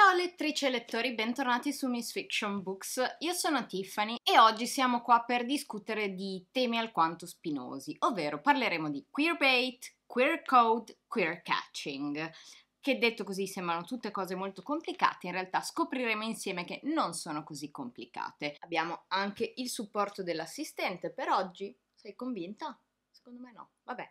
Ciao lettrici e lettori, bentornati su Miss Fiction Books. Io sono Tiffany e oggi siamo qua per discutere di temi alquanto spinosi, ovvero parleremo di queerbait, queer code, queer catching che detto così sembrano tutte cose molto complicate, in realtà scopriremo insieme che non sono così complicate. Abbiamo anche il supporto dell'assistente per oggi. Sei convinta? Secondo me no. Vabbè,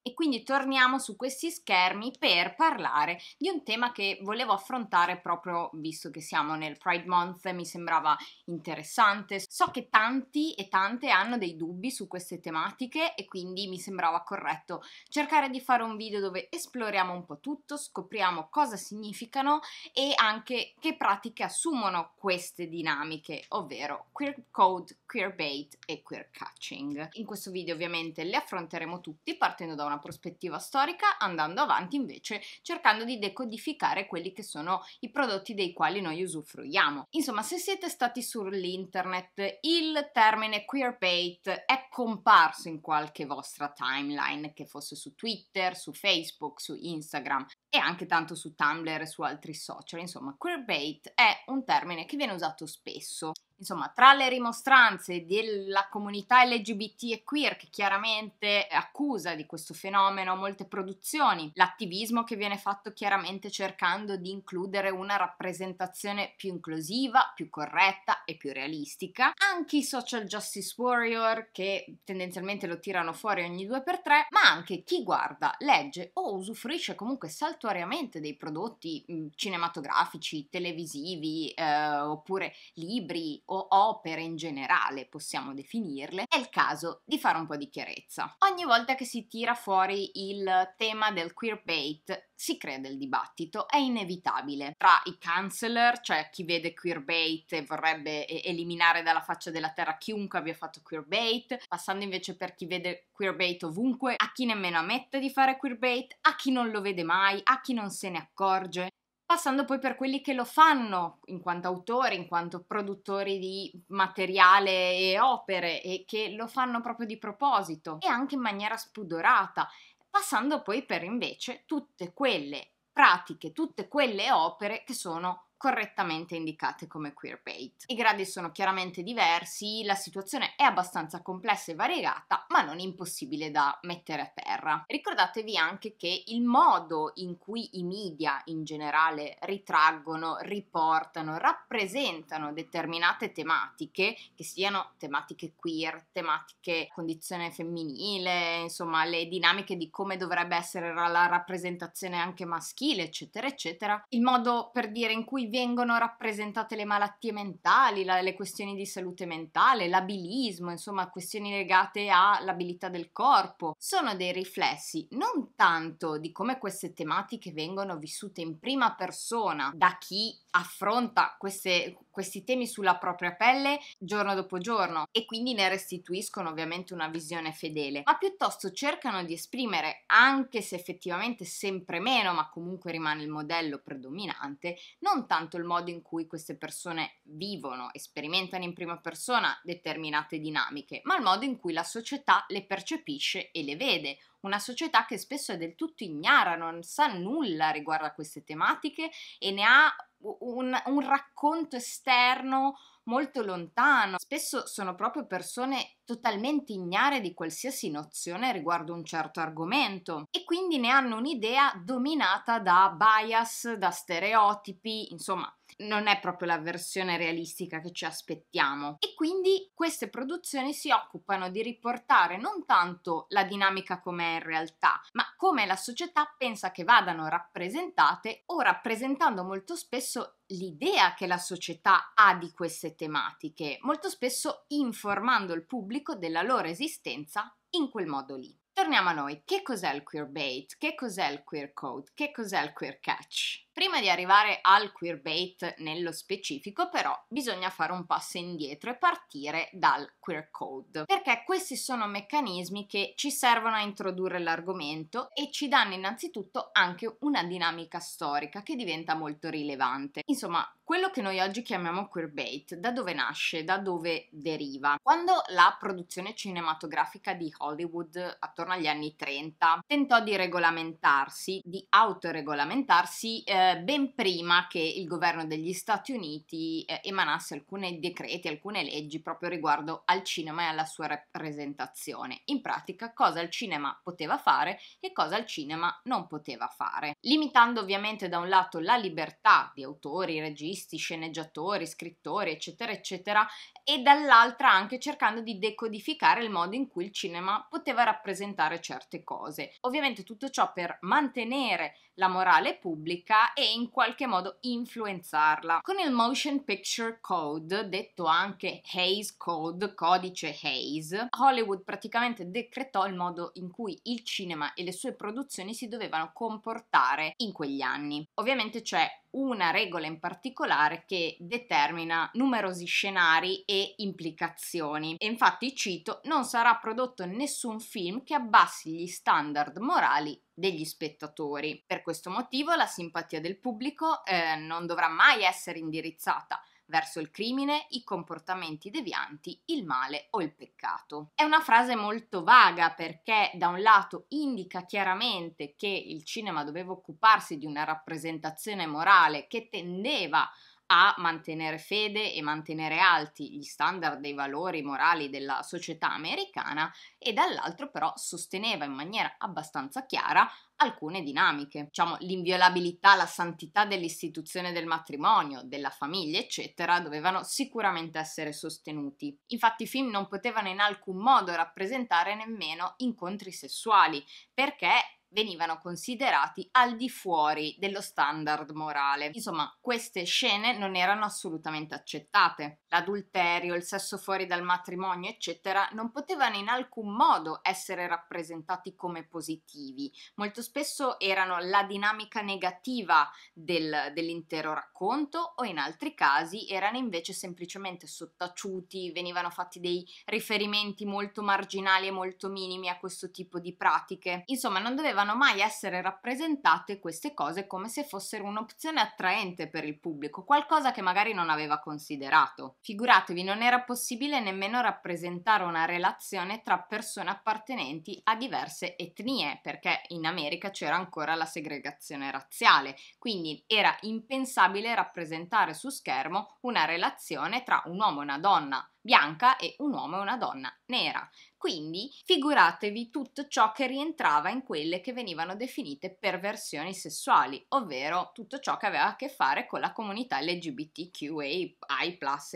e quindi torniamo su questi schermi per parlare di un tema che volevo affrontare proprio visto che siamo nel Pride Month, mi sembrava interessante. So che tanti e tante hanno dei dubbi su queste tematiche e quindi mi sembrava corretto cercare di fare un video dove esploriamo un po' tutto, scopriamo cosa significano e anche che pratiche assumono queste dinamiche, ovvero queer code, queer bait e queer catching. In questo video ovviamente le affronteremo tutti partendo da una una prospettiva storica, andando avanti invece cercando di decodificare quelli che sono i prodotti dei quali noi usufruiamo. Insomma, se siete stati sull'internet, il termine queerbait è comparso in qualche vostra timeline, che fosse su Twitter, su Facebook, su Instagram e anche tanto su Tumblr e su altri social. Insomma, queerbait è un termine che viene usato spesso Insomma, tra le rimostranze della comunità LGBT e queer che chiaramente accusa di questo fenomeno molte produzioni, l'attivismo che viene fatto chiaramente cercando di includere una rappresentazione più inclusiva, più corretta e più realistica, anche i social justice warrior che tendenzialmente lo tirano fuori ogni due per tre, ma anche chi guarda, legge o usufruisce comunque saltuariamente dei prodotti cinematografici, televisivi eh, oppure libri o opere in generale possiamo definirle, è il caso di fare un po' di chiarezza. Ogni volta che si tira fuori il tema del queerbait si crea del dibattito, è inevitabile. Tra i canceller, cioè chi vede queerbait e vorrebbe eliminare dalla faccia della terra chiunque abbia fatto queerbait, passando invece per chi vede queerbait ovunque, a chi nemmeno ammette di fare queerbait, a chi non lo vede mai, a chi non se ne accorge, passando poi per quelli che lo fanno in quanto autori, in quanto produttori di materiale e opere e che lo fanno proprio di proposito e anche in maniera spudorata, passando poi per invece tutte quelle pratiche, tutte quelle opere che sono correttamente indicate come queerbait. I gradi sono chiaramente diversi, la situazione è abbastanza complessa e variegata, ma non impossibile da mettere a terra. Ricordatevi anche che il modo in cui i media in generale ritraggono, riportano, rappresentano determinate tematiche, che siano tematiche queer, tematiche condizione femminile, insomma le dinamiche di come dovrebbe essere la rappresentazione anche maschile, eccetera, eccetera, il modo per dire in cui vengono rappresentate le malattie mentali, la, le questioni di salute mentale, l'abilismo, insomma questioni legate all'abilità del corpo, sono dei riflessi non tanto di come queste tematiche vengono vissute in prima persona da chi affronta queste, questi temi sulla propria pelle giorno dopo giorno e quindi ne restituiscono ovviamente una visione fedele, ma piuttosto cercano di esprimere, anche se effettivamente sempre meno, ma comunque rimane il modello predominante, non tanto il modo in cui queste persone vivono e sperimentano in prima persona determinate dinamiche, ma il modo in cui la società le percepisce e le vede, una società che spesso è del tutto ignara, non sa nulla riguardo a queste tematiche e ne ha un, un racconto esterno molto lontano. Spesso sono proprio persone totalmente ignare di qualsiasi nozione riguardo un certo argomento e quindi ne hanno un'idea dominata da bias, da stereotipi, insomma non è proprio la versione realistica che ci aspettiamo. E quindi queste produzioni si occupano di riportare non tanto la dinamica come è in realtà, ma come la società pensa che vadano rappresentate o rappresentando molto spesso l'idea che la società ha di queste tematiche, molto spesso informando il pubblico della loro esistenza in quel modo lì. Torniamo a noi, che cos'è il queerbait? Che cos'è il queer code? Che cos'è il queer catch? Prima di arrivare al queerbait nello specifico, però, bisogna fare un passo indietro e partire dal queer code, perché questi sono meccanismi che ci servono a introdurre l'argomento e ci danno innanzitutto anche una dinamica storica che diventa molto rilevante. Insomma, quello che noi oggi chiamiamo queerbait, da dove nasce, da dove deriva? Quando la produzione cinematografica di Hollywood attorno agli anni 30 tentò di regolamentarsi, di autoregolamentarsi, eh, eh, ben prima che il governo degli Stati Uniti eh, emanasse alcuni decreti, alcune leggi proprio riguardo al cinema e alla sua rappresentazione. In pratica cosa il cinema poteva fare e cosa il cinema non poteva fare, limitando ovviamente da un lato la libertà di autori, registi, sceneggiatori, scrittori, eccetera, eccetera, e dall'altra anche cercando di decodificare il modo in cui il cinema poteva rappresentare certe cose. Ovviamente tutto ciò per mantenere la morale pubblica e in qualche modo influenzarla. Con il Motion Picture Code, detto anche Hayes Code, codice Hayes, Hollywood praticamente decretò il modo in cui il cinema e le sue produzioni si dovevano comportare in quegli anni. Ovviamente c'è una regola in particolare che determina numerosi scenari e implicazioni. E infatti cito, non sarà prodotto nessun film che abbassi gli standard morali degli spettatori. Per questo motivo la simpatia del pubblico eh, non dovrà mai essere indirizzata verso il crimine, i comportamenti devianti, il male o il peccato. È una frase molto vaga perché da un lato indica chiaramente che il cinema doveva occuparsi di una rappresentazione morale che tendeva a mantenere fede e mantenere alti gli standard dei valori morali della società americana e dall'altro però sosteneva in maniera abbastanza chiara alcune dinamiche, diciamo l'inviolabilità, la santità dell'istituzione del matrimonio, della famiglia, eccetera, dovevano sicuramente essere sostenuti. Infatti i film non potevano in alcun modo rappresentare nemmeno incontri sessuali, perché venivano considerati al di fuori dello standard morale. Insomma, queste scene non erano assolutamente accettate l'adulterio, il sesso fuori dal matrimonio, eccetera, non potevano in alcun modo essere rappresentati come positivi. Molto spesso erano la dinamica negativa del, dell'intero racconto o in altri casi erano invece semplicemente sottaciuti, venivano fatti dei riferimenti molto marginali e molto minimi a questo tipo di pratiche. Insomma, non dovevano mai essere rappresentate queste cose come se fossero un'opzione attraente per il pubblico, qualcosa che magari non aveva considerato. Figuratevi, non era possibile nemmeno rappresentare una relazione tra persone appartenenti a diverse etnie, perché in America c'era ancora la segregazione razziale, quindi era impensabile rappresentare su schermo una relazione tra un uomo e una donna bianca e un uomo e una donna nera. Quindi figuratevi tutto ciò che rientrava in quelle che venivano definite perversioni sessuali, ovvero tutto ciò che aveva a che fare con la comunità LGBTQI,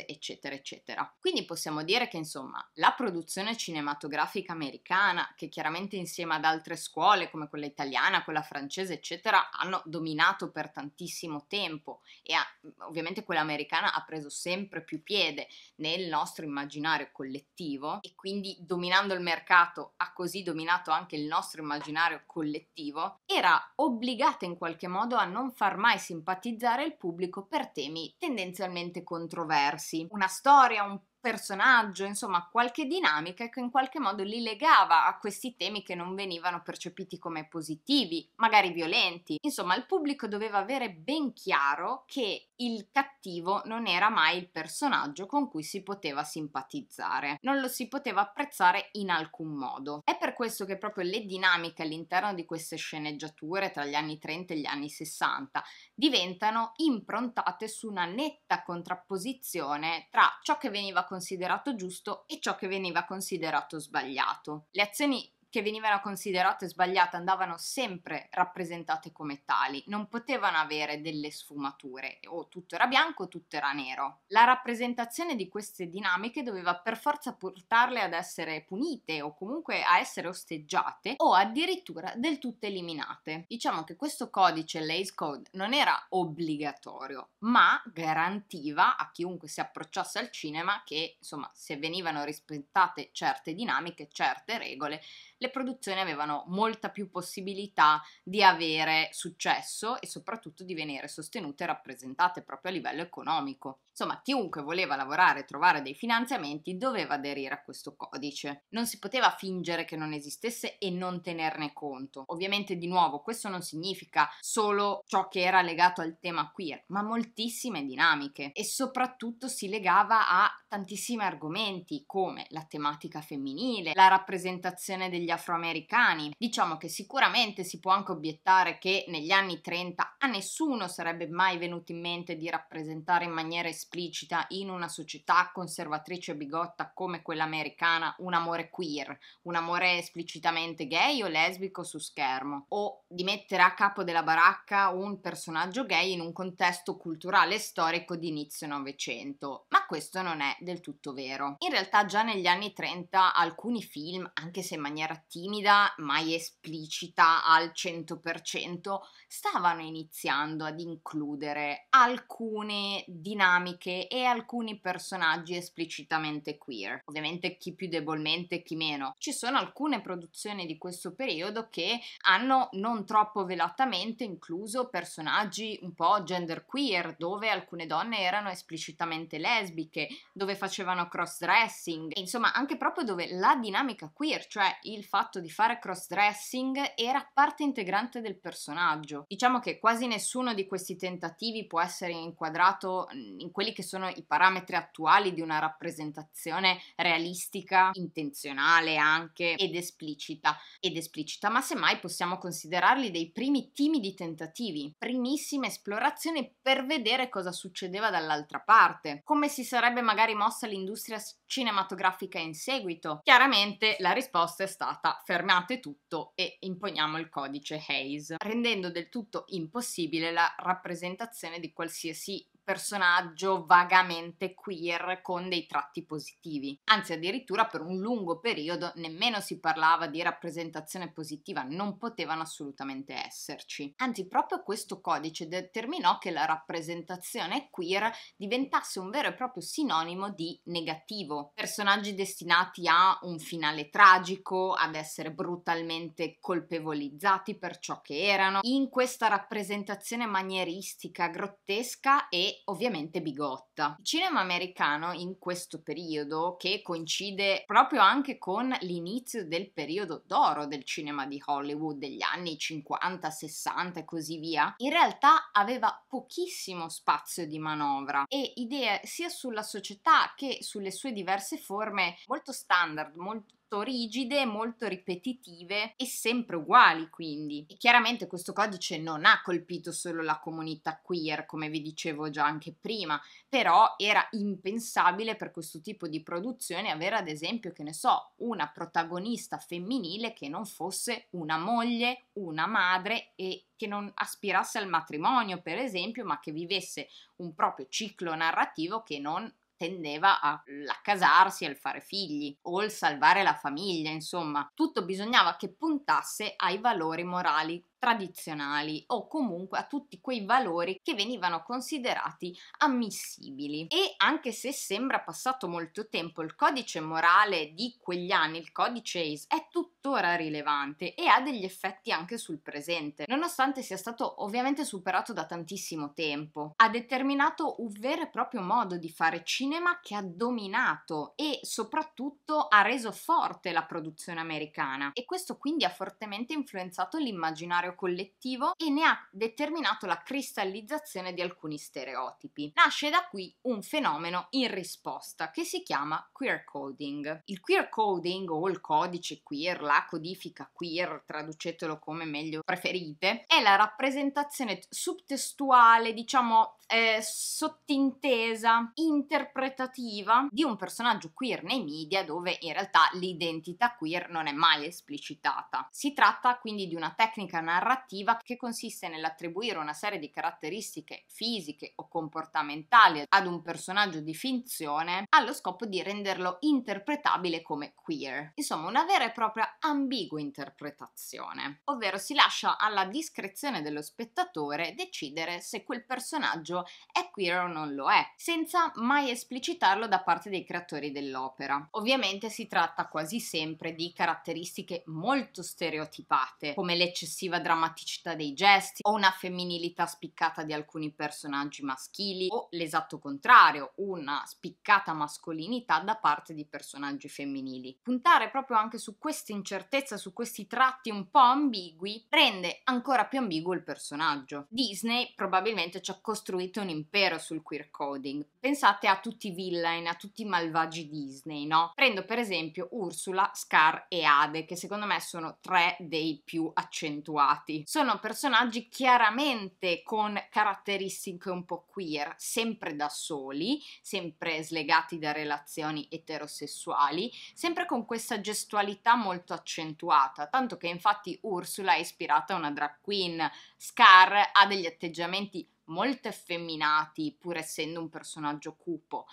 eccetera, eccetera. Quindi possiamo dire che insomma la produzione cinematografica americana, che chiaramente insieme ad altre scuole come quella italiana, quella francese, eccetera, hanno dominato per tantissimo tempo e ha, ovviamente quella americana ha preso sempre più piede nel nostro nostro immaginario collettivo e quindi dominando il mercato ha così dominato anche il nostro immaginario collettivo, era obbligata in qualche modo a non far mai simpatizzare il pubblico per temi tendenzialmente controversi. Una storia un personaggio, insomma qualche dinamica che in qualche modo li legava a questi temi che non venivano percepiti come positivi, magari violenti. Insomma, il pubblico doveva avere ben chiaro che il cattivo non era mai il personaggio con cui si poteva simpatizzare, non lo si poteva apprezzare in alcun modo. È per questo che proprio le dinamiche all'interno di queste sceneggiature tra gli anni 30 e gli anni 60 diventano improntate su una netta contrapposizione tra ciò che veniva considerato giusto e ciò che veniva considerato sbagliato. Le azioni che venivano considerate sbagliate andavano sempre rappresentate come tali, non potevano avere delle sfumature, o tutto era bianco o tutto era nero. La rappresentazione di queste dinamiche doveva per forza portarle ad essere punite o comunque a essere osteggiate o addirittura del tutto eliminate. Diciamo che questo codice, l'Ace Code, non era obbligatorio, ma garantiva a chiunque si approcciasse al cinema che, insomma, se venivano rispettate certe dinamiche, certe regole, le produzioni avevano molta più possibilità di avere successo e soprattutto di venire sostenute e rappresentate proprio a livello economico. Insomma, chiunque voleva lavorare e trovare dei finanziamenti doveva aderire a questo codice. Non si poteva fingere che non esistesse e non tenerne conto. Ovviamente, di nuovo, questo non significa solo ciò che era legato al tema queer, ma moltissime dinamiche e soprattutto si legava a tantissimi argomenti come la tematica femminile, la rappresentazione degli afroamericani. Diciamo che sicuramente si può anche obiettare che negli anni 30 a nessuno sarebbe mai venuto in mente di rappresentare in maniera esplicita in una società conservatrice e bigotta come quella americana un amore queer, un amore esplicitamente gay o lesbico su schermo, o di mettere a capo della baracca un personaggio gay in un contesto culturale e storico di inizio Novecento. Ma questo non è del tutto vero. In realtà già negli anni 30 alcuni film, anche se in maniera timida, mai esplicita al 100%, stavano iniziando ad includere alcune dinamiche dinamiche e alcuni personaggi esplicitamente queer. Ovviamente chi più debolmente, chi meno. Ci sono alcune produzioni di questo periodo che hanno non troppo velatamente incluso personaggi un po' genderqueer, dove alcune donne erano esplicitamente lesbiche, dove facevano cross-dressing, insomma anche proprio dove la dinamica queer, cioè il fatto di fare cross-dressing, era parte integrante del personaggio. Diciamo che quasi nessuno di questi tentativi può essere inquadrato mm, in questo quelli che sono i parametri attuali di una rappresentazione realistica, intenzionale anche ed esplicita, ed esplicita, ma semmai possiamo considerarli dei primi timidi tentativi, primissime esplorazioni per vedere cosa succedeva dall'altra parte, come si sarebbe magari mossa l'industria cinematografica in seguito. Chiaramente la risposta è stata fermate tutto e imponiamo il codice Hayes, rendendo del tutto impossibile la rappresentazione di qualsiasi personaggio vagamente queer con dei tratti positivi. Anzi, addirittura per un lungo periodo nemmeno si parlava di rappresentazione positiva, non potevano assolutamente esserci. Anzi, proprio questo codice determinò che la rappresentazione queer diventasse un vero e proprio sinonimo di negativo. Personaggi destinati a un finale tragico, ad essere brutalmente colpevolizzati per ciò che erano. In questa rappresentazione manieristica, grottesca e ovviamente bigotta. Il cinema americano in questo periodo, che coincide proprio anche con l'inizio del periodo d'oro del cinema di Hollywood degli anni 50, 60 e così via, in realtà aveva pochissimo spazio di manovra e idee sia sulla società che sulle sue diverse forme molto standard, molto molto rigide, molto ripetitive e sempre uguali quindi. E chiaramente questo codice non ha colpito solo la comunità queer, come vi dicevo già anche prima, però era impensabile per questo tipo di produzione avere ad esempio, che ne so, una protagonista femminile che non fosse una moglie, una madre e che non aspirasse al matrimonio, per esempio, ma che vivesse un proprio ciclo narrativo che non tendeva all'accasarsi, al fare figli o al salvare la famiglia, insomma, tutto bisognava che puntasse ai valori morali tradizionali o comunque a tutti quei valori che venivano considerati ammissibili. E anche se sembra passato molto tempo, il codice morale di quegli anni, il codice ACE, è tuttora rilevante e ha degli effetti anche sul presente, nonostante sia stato ovviamente superato da tantissimo tempo. Ha determinato un vero e proprio modo di fare cinema che ha dominato e soprattutto ha reso forte la produzione americana e questo quindi ha fortemente influenzato l'immaginario dell'immaginario collettivo e ne ha determinato la cristallizzazione di alcuni stereotipi. Nasce da qui un fenomeno in risposta che si chiama queer coding. Il queer coding o il codice queer, la codifica queer, traducetelo come meglio preferite, è la rappresentazione subtestuale, diciamo eh, sottintesa, interpretativa di un personaggio queer nei media dove in realtà l'identità queer non è mai esplicitata. Si tratta quindi di una tecnica narrativa narrativa che consiste nell'attribuire una serie di caratteristiche fisiche o comportamentali ad un personaggio di finzione allo scopo di renderlo interpretabile come queer. Insomma, una vera e propria ambigua interpretazione, ovvero si lascia alla discrezione dello spettatore decidere se quel personaggio è queer o non lo è, senza mai esplicitarlo da parte dei creatori dell'opera. Ovviamente si tratta quasi sempre di caratteristiche molto stereotipate, come l'eccessiva drammatica drammaticità dei gesti, o una femminilità spiccata di alcuni personaggi maschili, o l'esatto contrario, una spiccata mascolinità da parte di personaggi femminili. Puntare proprio anche su questa incertezza, su questi tratti un po' ambigui, rende ancora più ambiguo il personaggio. Disney probabilmente ci ha costruito un impero sul queer coding. Pensate a tutti i villain, a tutti i malvagi Disney, no? Prendo per esempio Ursula, Scar e Ade, che secondo me sono tre dei più accentuati sfigurati. Sono personaggi chiaramente con caratteristiche un po' queer, sempre da soli, sempre slegati da relazioni eterosessuali, sempre con questa gestualità molto accentuata, tanto che infatti Ursula è ispirata a una drag queen, Scar ha degli atteggiamenti molto effeminati, pur essendo un personaggio cupo.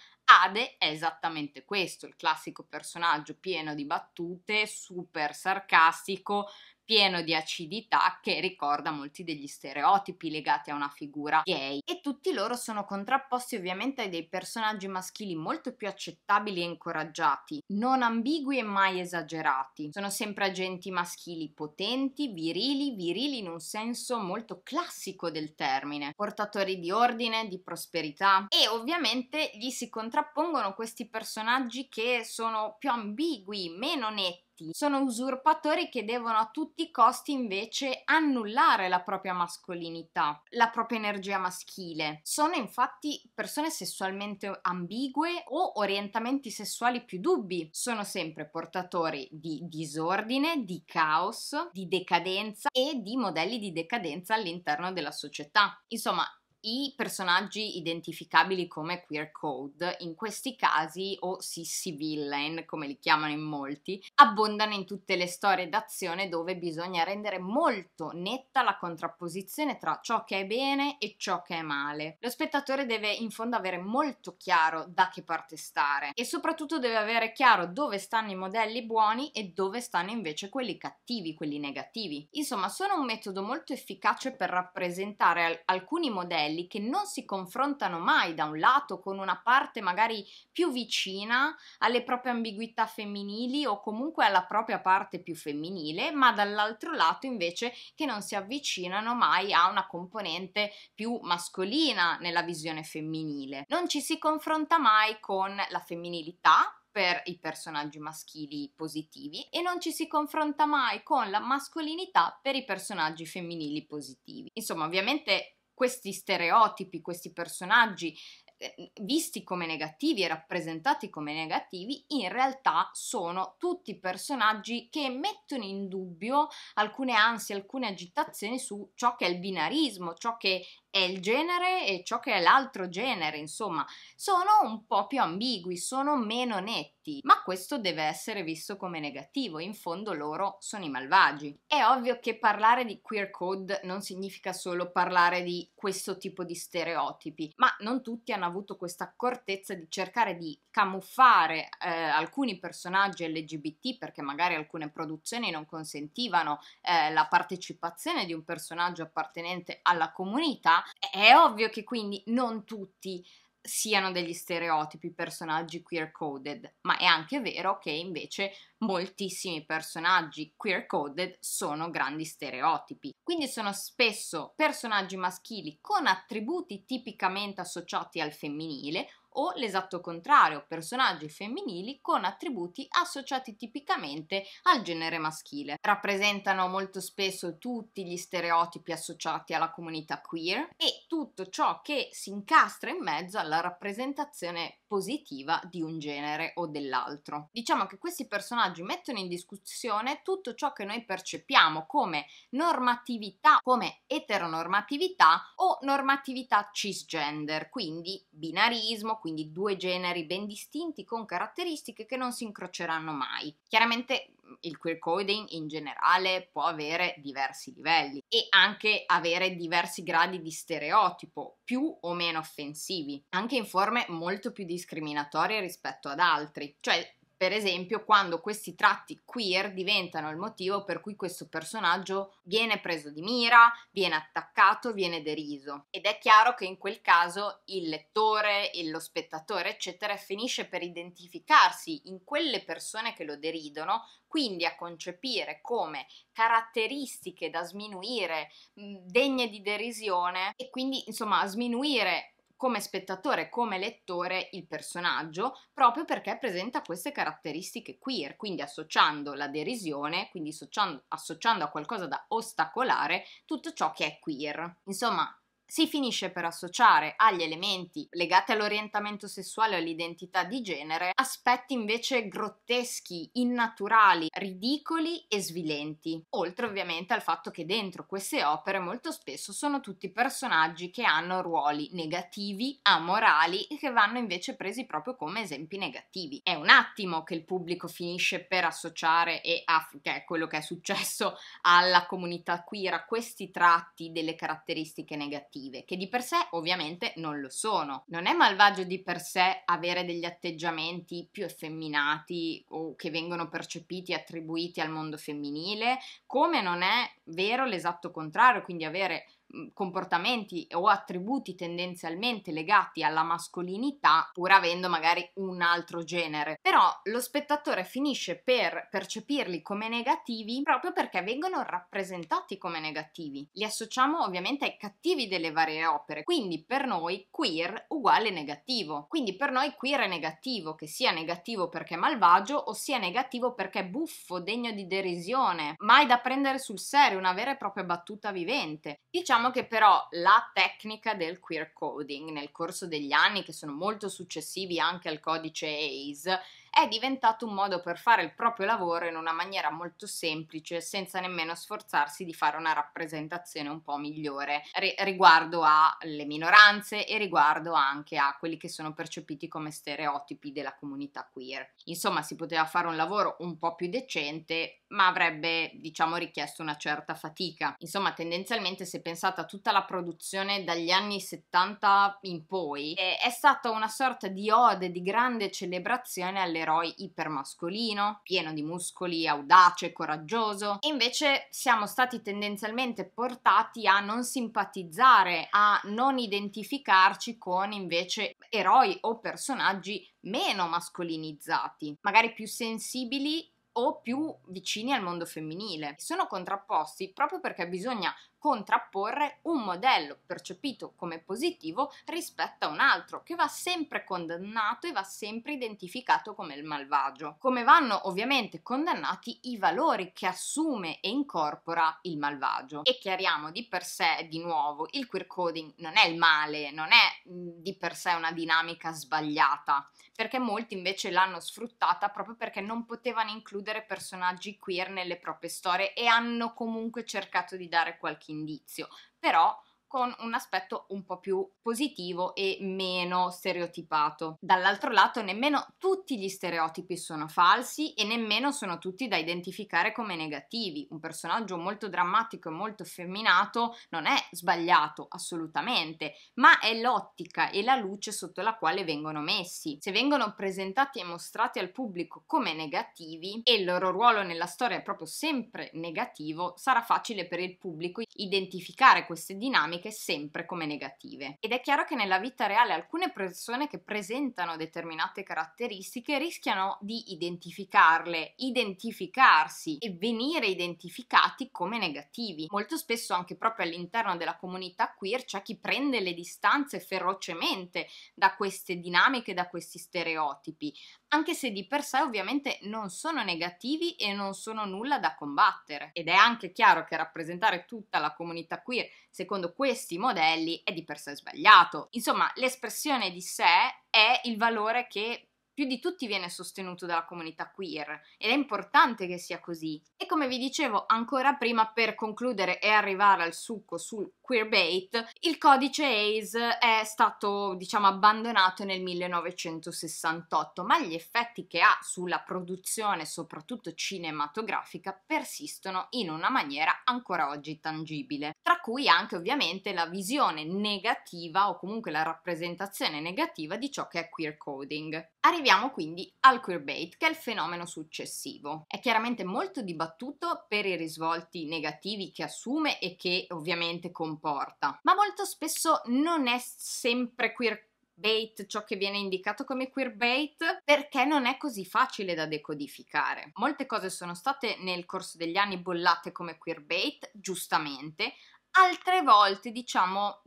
Ade è esattamente questo, il classico personaggio pieno di battute, super sarcastico, pieno di acidità che ricorda molti degli stereotipi legati a una figura gay e tutti loro sono contrapposti ovviamente a dei personaggi maschili molto più accettabili e incoraggiati, non ambigui e mai esagerati. Sono sempre agenti maschili potenti, virili, virili in un senso molto classico del termine, portatori di ordine, di prosperità e ovviamente gli si contrappongono questi personaggi che sono più ambigui, meno netti maschietti. Sono usurpatori che devono a tutti i costi invece annullare la propria mascolinità, la propria energia maschile. Sono infatti persone sessualmente ambigue o orientamenti sessuali più dubbi. Sono sempre portatori di disordine, di caos, di decadenza e di modelli di decadenza all'interno della società. Insomma, i personaggi identificabili come queer code, in questi casi o sissy villain, come li chiamano in molti, abbondano in tutte le storie d'azione dove bisogna rendere molto netta la contrapposizione tra ciò che è bene e ciò che è male. Lo spettatore deve in fondo avere molto chiaro da che parte stare e soprattutto deve avere chiaro dove stanno i modelli buoni e dove stanno invece quelli cattivi, quelli negativi. Insomma, sono un metodo molto efficace per rappresentare alcuni modelli modelli che non si confrontano mai da un lato con una parte magari più vicina alle proprie ambiguità femminili o comunque alla propria parte più femminile, ma dall'altro lato invece che non si avvicinano mai a una componente più mascolina nella visione femminile. Non ci si confronta mai con la femminilità, per i personaggi maschili positivi e non ci si confronta mai con la mascolinità per i personaggi femminili positivi. Insomma, ovviamente questi stereotipi, questi personaggi eh, visti come negativi e rappresentati come negativi, in realtà sono tutti personaggi che mettono in dubbio alcune ansie, alcune agitazioni su ciò che è il binarismo, ciò che è il genere e ciò che è l'altro genere, insomma, sono un po' più ambigui, sono meno netti, ma questo deve essere visto come negativo, in fondo loro sono i malvagi. È ovvio che parlare di queer code non significa solo parlare di questo tipo di stereotipi, ma non tutti hanno avuto questa accortezza di cercare di camuffare eh, alcuni personaggi LGBT perché magari alcune produzioni non consentivano eh, la partecipazione di un personaggio appartenente alla comunità è ovvio che quindi non tutti siano degli stereotipi personaggi queer coded, ma è anche vero che invece moltissimi personaggi queer coded sono grandi stereotipi, quindi sono spesso personaggi maschili con attributi tipicamente associati al femminile o l'esatto contrario, personaggi femminili con attributi associati tipicamente al genere maschile. Rappresentano molto spesso tutti gli stereotipi associati alla comunità queer e tutto ciò che si incastra in mezzo alla rappresentazione positiva di un genere o dell'altro. Diciamo che questi personaggi mettono in discussione tutto ciò che noi percepiamo come normatività, come eteronormatività o normatività cisgender, quindi binarismo, quindi quindi due generi ben distinti con caratteristiche che non si incroceranno mai. Chiaramente mm, il queer coding in generale può avere diversi livelli e anche avere diversi gradi di stereotipo, più o meno offensivi, anche in forme molto più discriminatorie rispetto ad altri. Cioè per esempio quando questi tratti queer diventano il motivo per cui questo personaggio viene preso di mira, viene attaccato, viene deriso. Ed è chiaro che in quel caso il lettore, lo spettatore, eccetera, finisce per identificarsi in quelle persone che lo deridono, quindi a concepire come caratteristiche da sminuire, degne di derisione e quindi insomma a sminuire come spettatore, come lettore il personaggio, proprio perché presenta queste caratteristiche queer, quindi associando la derisione, quindi associando, associando a qualcosa da ostacolare tutto ciò che è queer. Insomma, si finisce per associare agli elementi legati all'orientamento sessuale e all'identità di genere aspetti invece grotteschi, innaturali, ridicoli e svilenti, oltre ovviamente al fatto che dentro queste opere molto spesso sono tutti personaggi che hanno ruoli negativi, amorali e che vanno invece presi proprio come esempi negativi. È un attimo che il pubblico finisce per associare e a, che è quello che è successo alla comunità queer a questi tratti delle caratteristiche negative cattive, che di per sé ovviamente non lo sono. Non è malvagio di per sé avere degli atteggiamenti più effeminati o che vengono percepiti e attribuiti al mondo femminile, come non è vero l'esatto contrario, quindi avere comportamenti o attributi tendenzialmente legati alla mascolinità, pur avendo magari un altro genere. Però lo spettatore finisce per percepirli come negativi proprio perché vengono rappresentati come negativi. Li associamo ovviamente ai cattivi delle varie opere, quindi per noi queer uguale negativo. Quindi per noi queer è negativo, che sia negativo perché è malvagio o sia negativo perché è buffo, degno di derisione, mai da prendere sul serio, una vera e propria battuta vivente. Diciamo Diciamo che però la tecnica del queer coding nel corso degli anni, che sono molto successivi anche al codice ACE, è diventato un modo per fare il proprio lavoro in una maniera molto semplice, senza nemmeno sforzarsi di fare una rappresentazione un po' migliore ri- riguardo alle minoranze e riguardo anche a quelli che sono percepiti come stereotipi della comunità queer. Insomma, si poteva fare un lavoro un po' più decente, ma avrebbe, diciamo, richiesto una certa fatica. Insomma, tendenzialmente, se pensate a tutta la produzione dagli anni 70 in poi, eh, è stata una sorta di ode, di grande celebrazione alle dell'eroe ipermascolino, pieno di muscoli, audace, coraggioso, e invece siamo stati tendenzialmente portati a non simpatizzare, a non identificarci con invece eroi o personaggi meno mascolinizzati, magari più sensibili o più vicini al mondo femminile. Sono contrapposti proprio perché bisogna contrapporre un modello percepito come positivo rispetto a un altro che va sempre condannato e va sempre identificato come il malvagio. Come vanno ovviamente condannati i valori che assume e incorpora il malvagio. E chiariamo di per sé di nuovo, il queer coding non è il male, non è di per sé una dinamica sbagliata, perché molti invece l'hanno sfruttata proprio perché non potevano includere personaggi queer nelle proprie storie e hanno comunque cercato di dare qualche indizio. Però con un aspetto un po' più positivo e meno stereotipato. Dall'altro lato, nemmeno tutti gli stereotipi sono falsi e nemmeno sono tutti da identificare come negativi. Un personaggio molto drammatico e molto femminato non è sbagliato assolutamente, ma è l'ottica e la luce sotto la quale vengono messi. Se vengono presentati e mostrati al pubblico come negativi e il loro ruolo nella storia è proprio sempre negativo, sarà facile per il pubblico identificare queste dinamiche dinamiche sempre come negative. Ed è chiaro che nella vita reale alcune persone che presentano determinate caratteristiche rischiano di identificarle, identificarsi e venire identificati come negativi. Molto spesso anche proprio all'interno della comunità queer c'è chi prende le distanze ferocemente da queste dinamiche, da questi stereotipi, anche se di per sé ovviamente non sono negativi e non sono nulla da combattere. Ed è anche chiaro che rappresentare tutta la comunità queer secondo questi modelli è di per sé sbagliato. Insomma, l'espressione di sé è il valore che più di tutti viene sostenuto dalla comunità queer ed è importante che sia così. E come vi dicevo ancora prima, per concludere e arrivare al succo sul queerbait, il codice ACE è stato diciamo abbandonato nel 1968, ma gli effetti che ha sulla produzione, soprattutto cinematografica, persistono in una maniera ancora oggi tangibile, tra cui anche ovviamente la visione negativa o comunque la rappresentazione negativa di ciò che è queer coding. Arriviamo quindi al queerbait, che è il fenomeno successivo. È chiaramente molto dibattuto per i risvolti negativi che assume e che ovviamente comporta, ma molto spesso non è sempre queer bait, ciò che viene indicato come queerbait, perché non è così facile da decodificare. Molte cose sono state nel corso degli anni bollate come queerbait, giustamente, altre volte, diciamo,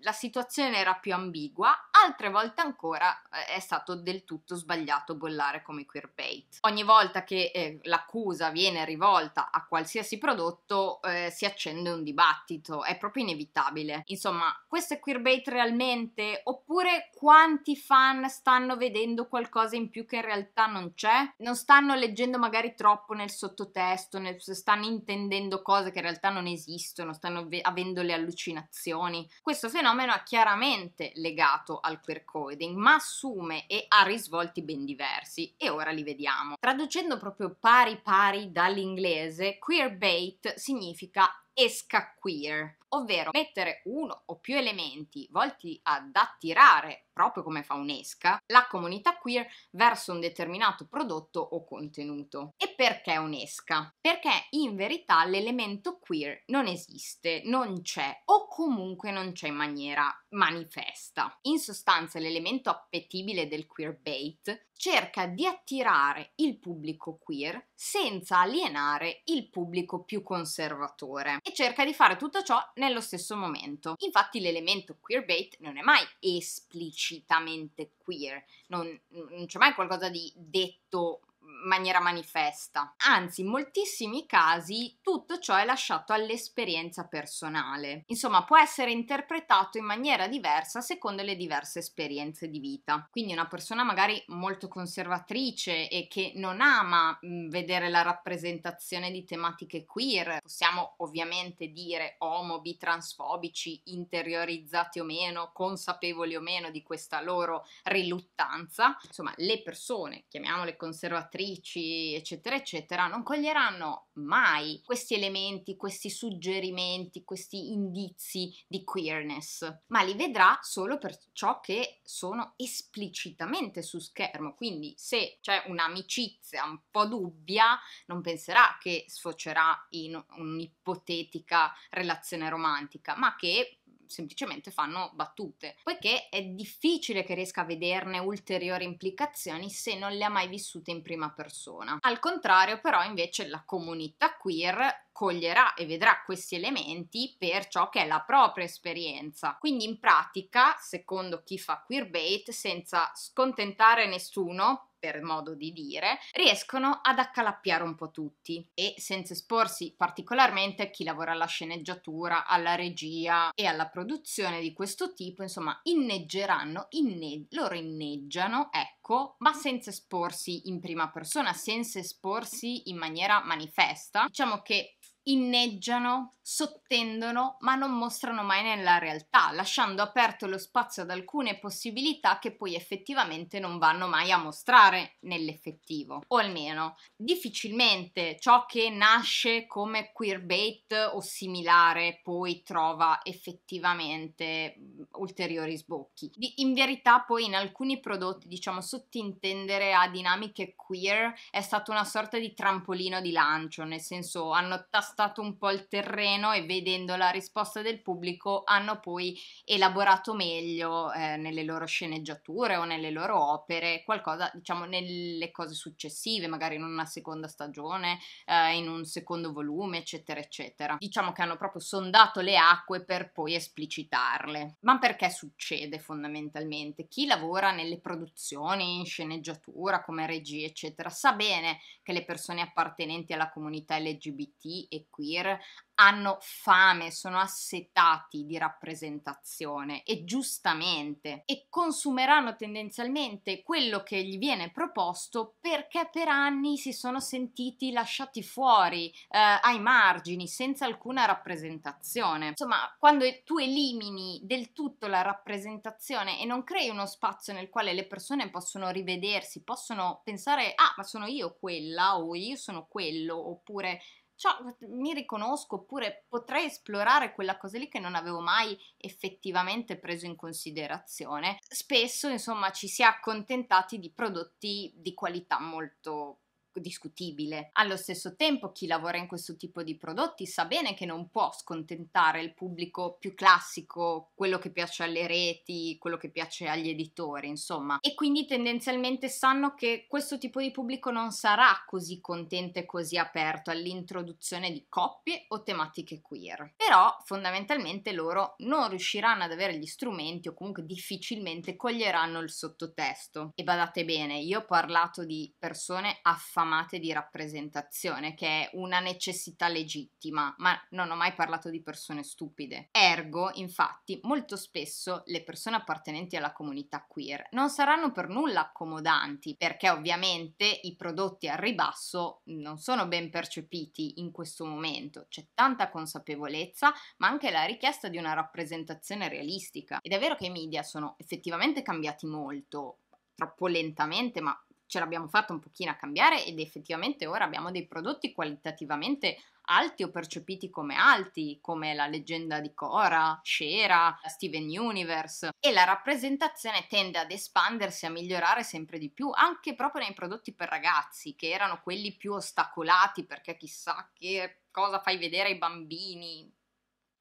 la situazione era più ambigua altre volte ancora eh, è stato del tutto sbagliato bollare come queerbait. Ogni volta che eh, l'accusa viene rivolta a qualsiasi prodotto eh, si accende un dibattito, è proprio inevitabile. Insomma, questo è queerbait realmente? Oppure quanti fan stanno vedendo qualcosa in più che in realtà non c'è? Non stanno leggendo magari troppo nel sottotesto, nel, stanno intendendo cose che in realtà non esistono, stanno avendo le allucinazioni. Questo fenomeno è chiaramente legato al al queer coding, ma assume e ha risvolti ben diversi e ora li vediamo. Traducendo proprio pari pari dall'inglese, queerbait significa esca queer, ovvero mettere uno o più elementi volti ad attirare proprio come fa un'esca, la comunità queer verso un determinato prodotto o contenuto. E perché un'esca? Perché in verità l'elemento queer non esiste, non c'è o comunque non c'è in maniera manifesta. In sostanza l'elemento appetibile del queerbait cerca di attirare il pubblico queer senza alienare il pubblico più conservatore e cerca di fare tutto ciò nello stesso momento. Infatti l'elemento queerbait non è mai esplicito esplicitamente queer, non, non c'è mai qualcosa di detto maniera manifesta. Anzi, in moltissimi casi tutto ciò è lasciato all'esperienza personale. Insomma, può essere interpretato in maniera diversa secondo le diverse esperienze di vita. Quindi una persona magari molto conservatrice e che non ama mm, vedere la rappresentazione di tematiche queer, possiamo ovviamente dire bi, transfobici, interiorizzati o meno, consapevoli o meno di questa loro riluttanza. Insomma, le persone, chiamiamole conservatrici, scrittrici, eccetera, eccetera, non coglieranno mai questi elementi, questi suggerimenti, questi indizi di queerness, ma li vedrà solo per ciò che sono esplicitamente su schermo. Quindi se c'è un'amicizia un po' dubbia, non penserà che sfocerà in un'ipotetica relazione romantica, ma che semplicemente fanno battute, poiché è difficile che riesca a vederne ulteriori implicazioni se non le ha mai vissute in prima persona. Al contrario, però, invece la comunità queer coglierà e vedrà questi elementi per ciò che è la propria esperienza. Quindi in pratica, secondo chi fa queerbait, senza scontentare nessuno, per modo di dire, riescono ad accalappiare un po' tutti e senza esporsi particolarmente a chi lavora alla sceneggiatura, alla regia e alla produzione di questo tipo, insomma, inneggeranno, inne- loro inneggiano, ecco, ma senza esporsi in prima persona, senza esporsi in maniera manifesta. Diciamo che inneggiano, sottendono, ma non mostrano mai nella realtà, lasciando aperto lo spazio ad alcune possibilità che poi effettivamente non vanno mai a mostrare nell'effettivo, o almeno difficilmente ciò che nasce come queerbait o similare poi trova effettivamente ulteriori sbocchi. In verità poi in alcuni prodotti, diciamo, sottintendere a dinamiche queer è stato una sorta di trampolino di lancio, nel senso hanno tassato devastato un po' il terreno e vedendo la risposta del pubblico hanno poi elaborato meglio eh, nelle loro sceneggiature o nelle loro opere qualcosa, diciamo, nelle cose successive, magari in una seconda stagione, eh, in un secondo volume, eccetera, eccetera. Diciamo che hanno proprio sondato le acque per poi esplicitarle. Ma perché succede fondamentalmente? Chi lavora nelle produzioni, in sceneggiatura, come regia, eccetera, sa bene che le persone appartenenti alla comunità LGBT e queer hanno fame, sono assetati di rappresentazione e giustamente e consumeranno tendenzialmente quello che gli viene proposto perché per anni si sono sentiti lasciati fuori, eh, ai margini, senza alcuna rappresentazione. Insomma, quando tu elimini del tutto la rappresentazione e non crei uno spazio nel quale le persone possono rivedersi, possono pensare "Ah, ma sono io quella" o "io sono quello" oppure ciao, mi riconosco oppure potrei esplorare quella cosa lì che non avevo mai effettivamente preso in considerazione. Spesso, insomma, ci si è accontentati di prodotti di qualità molto discutibile. Allo stesso tempo chi lavora in questo tipo di prodotti sa bene che non può scontentare il pubblico più classico, quello che piace alle reti, quello che piace agli editori, insomma. E quindi tendenzialmente sanno che questo tipo di pubblico non sarà così contento e così aperto all'introduzione di coppie o tematiche queer. Però fondamentalmente loro non riusciranno ad avere gli strumenti o comunque difficilmente coglieranno il sottotesto. E badate bene, io ho parlato di persone affamate affamate di rappresentazione, che è una necessità legittima, ma non ho mai parlato di persone stupide. Ergo, infatti, molto spesso le persone appartenenti alla comunità queer non saranno per nulla accomodanti, perché ovviamente i prodotti al ribasso non sono ben percepiti in questo momento, c'è tanta consapevolezza, ma anche la richiesta di una rappresentazione realistica. Ed è vero che i media sono effettivamente cambiati molto, troppo lentamente, ma ce l'abbiamo fatta un pochino a cambiare ed effettivamente ora abbiamo dei prodotti qualitativamente alti o percepiti come alti, come la leggenda di Cora, Shera, Steven Universe e la rappresentazione tende ad espandersi, a migliorare sempre di più, anche proprio nei prodotti per ragazzi, che erano quelli più ostacolati perché chissà che cosa fai vedere ai bambini,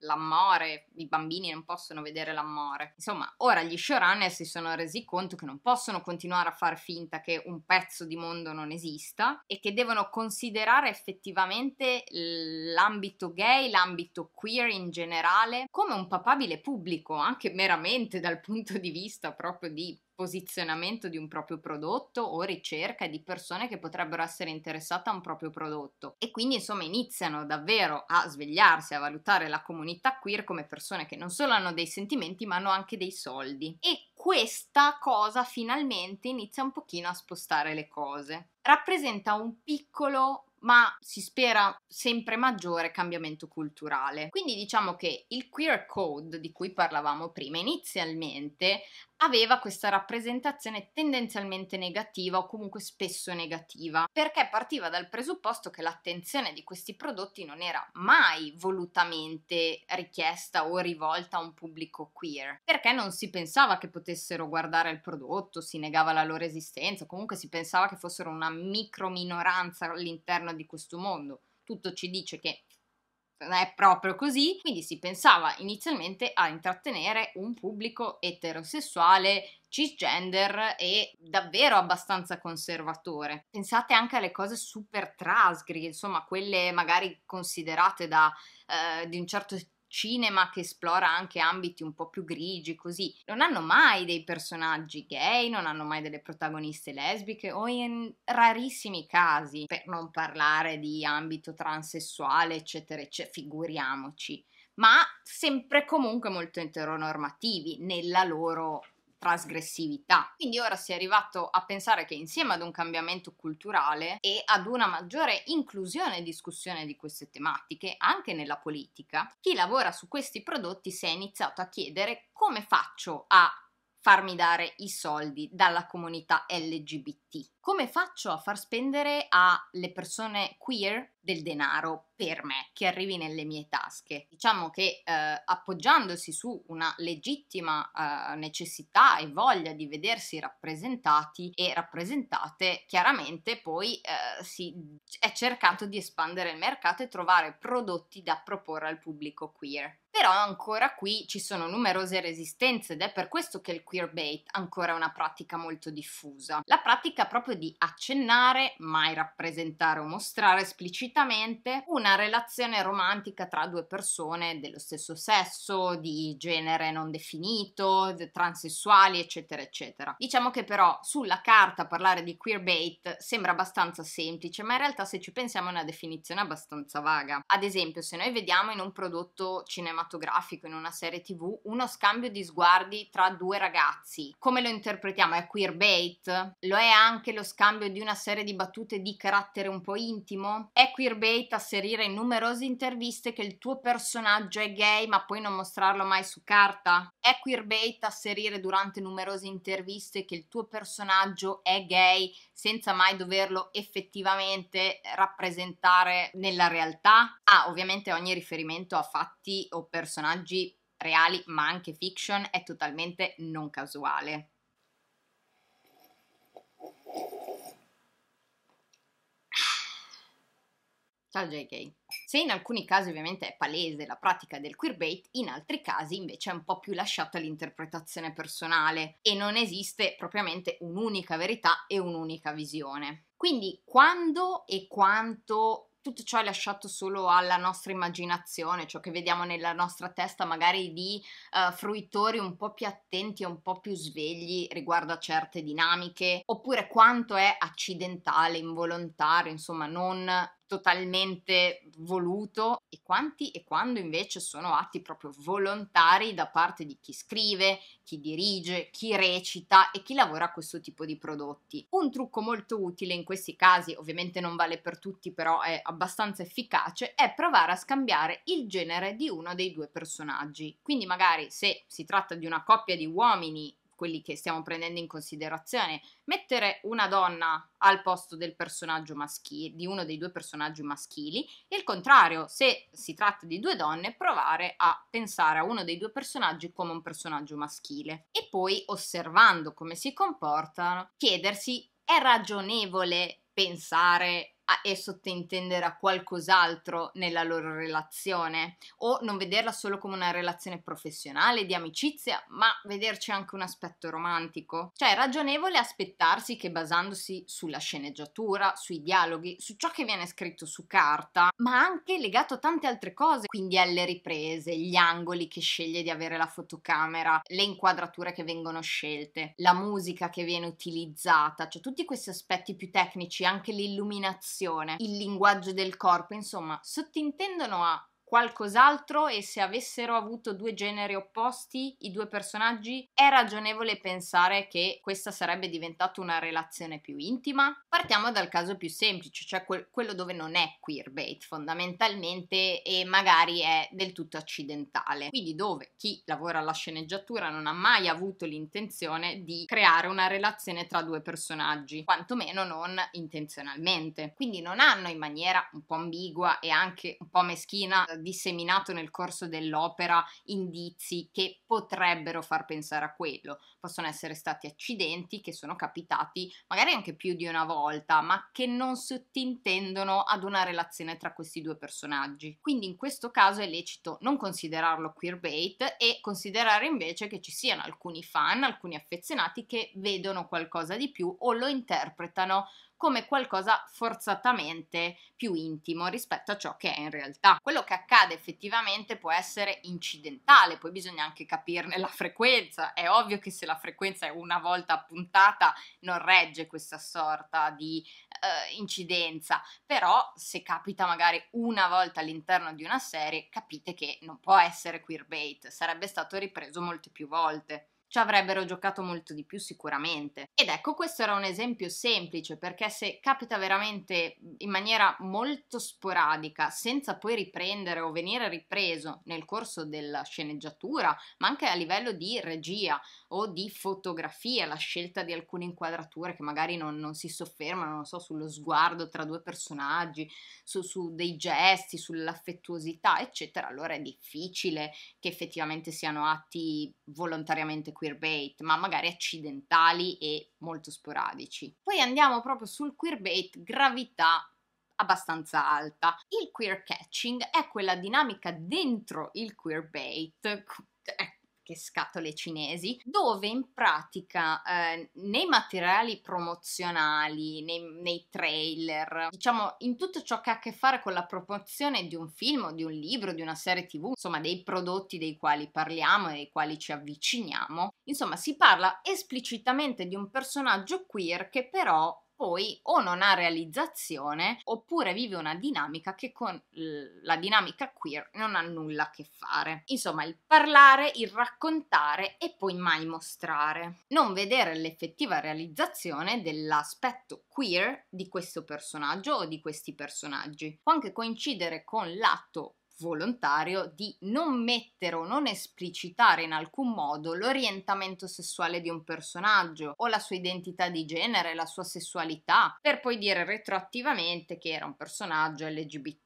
l'amore, i bambini non possono vedere l'amore. Insomma, ora gli showrunner si sono resi conto che non possono continuare a far finta che un pezzo di mondo non esista e che devono considerare effettivamente l'ambito gay, l'ambito queer in generale come un papabile pubblico, anche meramente dal punto di vista proprio di posizionamento di un proprio prodotto o ricerca di persone che potrebbero essere interessate a un proprio prodotto e quindi insomma iniziano davvero a svegliarsi, a valutare la comunità queer come persone che non solo hanno dei sentimenti ma hanno anche dei soldi e questa cosa finalmente inizia un pochino a spostare le cose. Rappresenta un piccolo ma si spera sempre maggiore cambiamento culturale. Quindi diciamo che il queer code di cui parlavamo prima inizialmente aveva questa rappresentazione tendenzialmente negativa o comunque spesso negativa, perché partiva dal presupposto che l'attenzione di questi prodotti non era mai volutamente richiesta o rivolta a un pubblico queer, perché non si pensava che potessero guardare il prodotto, si negava la loro esistenza, comunque si pensava che fossero una micro minoranza all'interno di questo mondo. Tutto ci dice che non è proprio così, quindi si pensava inizialmente a intrattenere un pubblico eterosessuale cisgender e davvero abbastanza conservatore. Pensate anche alle cose super trasgri, insomma, quelle magari considerate da eh, di un certo cinema che esplora anche ambiti un po' più grigi, così, non hanno mai dei personaggi gay, non hanno mai delle protagoniste lesbiche o in rarissimi casi, per non parlare di ambito transessuale, eccetera, eccetera, figuriamoci ma sempre comunque molto eteronormativi nella loro trasgressività. Quindi ora si è arrivato a pensare che insieme ad un cambiamento culturale e ad una maggiore inclusione e discussione di queste tematiche, anche nella politica, chi lavora su questi prodotti si è iniziato a chiedere come faccio a farmi dare i soldi dalla comunità LGBT. Come faccio a far spendere alle persone queer del denaro per me che arrivi nelle mie tasche? Diciamo che eh, appoggiandosi su una legittima eh, necessità e voglia di vedersi rappresentati e rappresentate, chiaramente poi eh, si è cercato di espandere il mercato e trovare prodotti da proporre al pubblico queer. Però ancora qui ci sono numerose resistenze ed è per questo che il queerbait ancora è una pratica molto diffusa. La pratica proprio di accennare, mai rappresentare o mostrare esplicitamente una relazione romantica tra due persone dello stesso sesso, di genere non definito, transessuali, eccetera, eccetera. Diciamo che però sulla carta parlare di queerbait sembra abbastanza semplice, ma in realtà se ci pensiamo è una definizione abbastanza vaga. Ad esempio, se noi vediamo in un prodotto cinematografico cinematografico, in una serie tv, uno scambio di sguardi tra due ragazzi. Come lo interpretiamo? È queerbait? Lo è anche lo scambio di una serie di battute di carattere un po' intimo? È queerbait asserire in numerose interviste che il tuo personaggio è gay ma poi non mostrarlo mai su carta? È queerbait asserire durante numerose interviste che il tuo personaggio è gay senza mai doverlo effettivamente rappresentare nella realtà? Ah, ovviamente ogni riferimento a fatti o personaggi reali ma anche fiction è totalmente non casuale. Ciao JK. Se in alcuni casi ovviamente è palese la pratica del queerbait, in altri casi invece è un po' più lasciata all'interpretazione personale e non esiste propriamente un'unica verità e un'unica visione. Quindi quando e quanto tutto ciò è lasciato solo alla nostra immaginazione, ciò che vediamo nella nostra testa, magari di uh, fruitori un po' più attenti e un po' più svegli riguardo a certe dinamiche, oppure quanto è accidentale, involontario, insomma non totalmente voluto e quanti e quando invece sono atti proprio volontari da parte di chi scrive, chi dirige, chi recita e chi lavora a questo tipo di prodotti. Un trucco molto utile in questi casi, ovviamente non vale per tutti, però è abbastanza efficace, è provare a scambiare il genere di uno dei due personaggi. Quindi magari se si tratta di una coppia di uomini quelli che stiamo prendendo in considerazione, mettere una donna al posto del personaggio maschile, di uno dei due personaggi maschili, e il contrario, se si tratta di due donne, provare a pensare a uno dei due personaggi come un personaggio maschile. E poi, osservando come si comportano, chiedersi è ragionevole pensare e sottintendere a qualcos'altro nella loro relazione o non vederla solo come una relazione professionale, di amicizia, ma vederci anche un aspetto romantico. Cioè è ragionevole aspettarsi che basandosi sulla sceneggiatura, sui dialoghi, su ciò che viene scritto su carta, ma anche legato a tante altre cose, quindi alle riprese, gli angoli che sceglie di avere la fotocamera, le inquadrature che vengono scelte, la musica che viene utilizzata, cioè tutti questi aspetti più tecnici, anche l'illuminazione espressione, il linguaggio del corpo, insomma, sottintendono a qualcos'altro e se avessero avuto due generi opposti, i due personaggi, è ragionevole pensare che questa sarebbe diventata una relazione più intima? Partiamo dal caso più semplice, cioè quel, quello dove non è queerbait fondamentalmente e magari è del tutto accidentale, quindi dove chi lavora alla sceneggiatura non ha mai avuto l'intenzione di creare una relazione tra due personaggi, quantomeno non intenzionalmente. Quindi non hanno in maniera un po' ambigua e anche un po' meschina disseminato nel corso dell'opera indizi che potrebbero far pensare a quello. Possono essere stati accidenti che sono capitati magari anche più di una volta, ma che non sottintendono ad una relazione tra questi due personaggi. Quindi in questo caso è lecito non considerarlo queerbait e considerare invece che ci siano alcuni fan, alcuni affezionati che vedono qualcosa di più o lo interpretano come qualcosa forzatamente più intimo rispetto a ciò che è in realtà. Quello che accade effettivamente può essere incidentale, poi bisogna anche capirne la frequenza. È ovvio che se la frequenza è una volta puntata non regge questa sorta di eh, incidenza, però se capita magari una volta all'interno di una serie capite che non può essere queerbait, sarebbe stato ripreso molte più volte ci avrebbero giocato molto di più sicuramente. Ed ecco, questo era un esempio semplice perché se capita veramente in maniera molto sporadica, senza poi riprendere o venire ripreso nel corso della sceneggiatura, ma anche a livello di regia o di fotografia, la scelta di alcune inquadrature che magari non, non si soffermano, non so, sullo sguardo tra due personaggi, su, su dei gesti, sull'affettuosità, eccetera, allora è difficile che effettivamente siano atti volontariamente queerbait, ma magari accidentali e molto sporadici. Poi andiamo proprio sul queerbait gravità abbastanza alta. Il queer catching è quella dinamica dentro il queerbait, anche scatole cinesi, dove in pratica eh, nei materiali promozionali, nei, nei, trailer, diciamo in tutto ciò che ha a che fare con la promozione di un film, di un libro, di una serie tv, insomma dei prodotti dei quali parliamo e dei quali ci avviciniamo, insomma si parla esplicitamente di un personaggio queer che però poi o non ha realizzazione oppure vive una dinamica che con la dinamica queer non ha nulla a che fare. Insomma, il parlare, il raccontare e poi mai mostrare. Non vedere l'effettiva realizzazione dell'aspetto queer di questo personaggio o di questi personaggi. Può anche coincidere con l'atto volontario di non mettere o non esplicitare in alcun modo l'orientamento sessuale di un personaggio o la sua identità di genere, la sua sessualità, per poi dire retroattivamente che era un personaggio LGBT.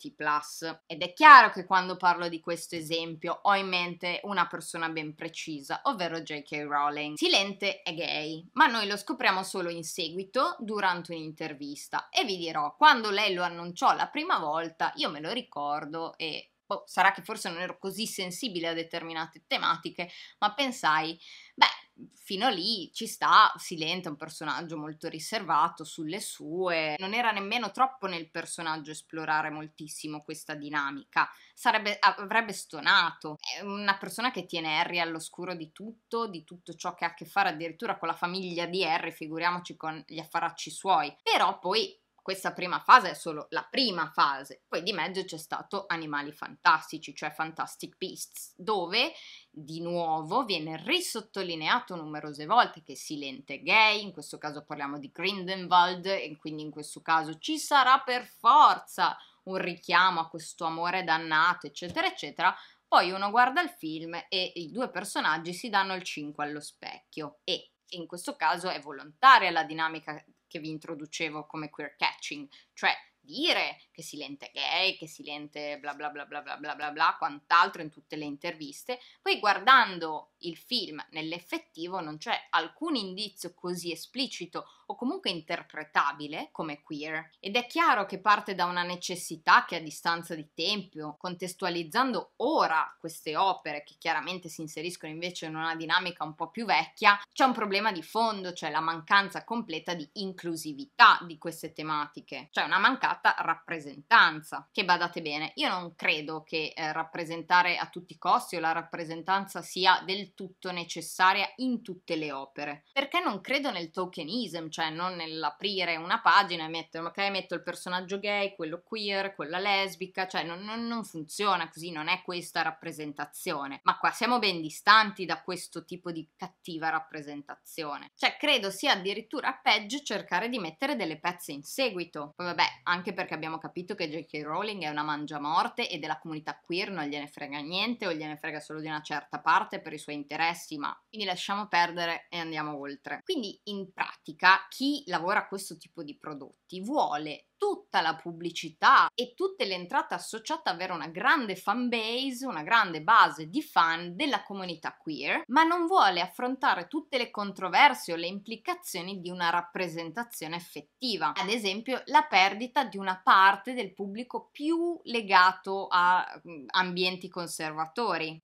Ed è chiaro che quando parlo di questo esempio ho in mente una persona ben precisa, ovvero J.K. Rowling. Silente è gay, ma noi lo scopriamo solo in seguito durante un'intervista e vi dirò, quando lei lo annunciò la prima volta, io me lo ricordo e boh, sarà che forse non ero così sensibile a determinate tematiche, ma pensai, beh, fino lì ci sta, Silente è un personaggio molto riservato sulle sue, non era nemmeno troppo nel personaggio esplorare moltissimo questa dinamica, Sarebbe, avrebbe stonato, è una persona che tiene Harry all'oscuro di tutto, di tutto ciò che ha a che fare addirittura con la famiglia di Harry, figuriamoci con gli affaracci suoi, però poi questa prima fase è solo la prima fase, poi di mezzo c'è stato Animali Fantastici, cioè Fantastic Beasts, dove di nuovo viene risottolineato numerose volte che Silente è gay, in questo caso parliamo di Grindelwald, e quindi in questo caso ci sarà per forza un richiamo a questo amore dannato, eccetera, eccetera. Poi uno guarda il film e i due personaggi si danno il 5 allo specchio e in questo caso è volontaria la dinamica che vi introducevo come queer catching, cioè dire che Silente è gay, che Silente bla bla bla bla bla bla bla bla, quant'altro in tutte le interviste, poi guardando il film nell'effettivo non c'è alcun indizio così esplicito o comunque interpretabile come queer. Ed è chiaro che parte da una necessità che a distanza di tempo, contestualizzando ora queste opere che chiaramente si inseriscono invece in una dinamica un po' più vecchia, c'è un problema di fondo, cioè la mancanza completa di inclusività di queste tematiche, cioè una mancanza adeguata rappresentanza. Che badate bene, io non credo che eh, rappresentare a tutti i costi o la rappresentanza sia del tutto necessaria in tutte le opere, perché non credo nel tokenism, cioè non nell'aprire una pagina e mettere, ok, metto il personaggio gay, quello queer, quella lesbica, cioè non, non, non funziona così, non è questa rappresentazione. Ma qua siamo ben distanti da questo tipo di cattiva rappresentazione. Cioè credo sia addirittura peggio cercare di mettere delle pezze in seguito. Poi vabbè, anche anche perché abbiamo capito che J.K. Rowling è una mangiamorte e della comunità queer non gliene frega niente o gliene frega solo di una certa parte per i suoi interessi, ma quindi lasciamo perdere e andiamo oltre. Quindi in pratica chi lavora a questo tipo di prodotti vuole tutta la pubblicità e tutte le entrate associate ad avere una grande fan base, una grande base di fan della comunità queer, ma non vuole affrontare tutte le controversie o le implicazioni di una rappresentazione effettiva, ad esempio la perdita di una parte del pubblico più legato a mm, ambienti conservatori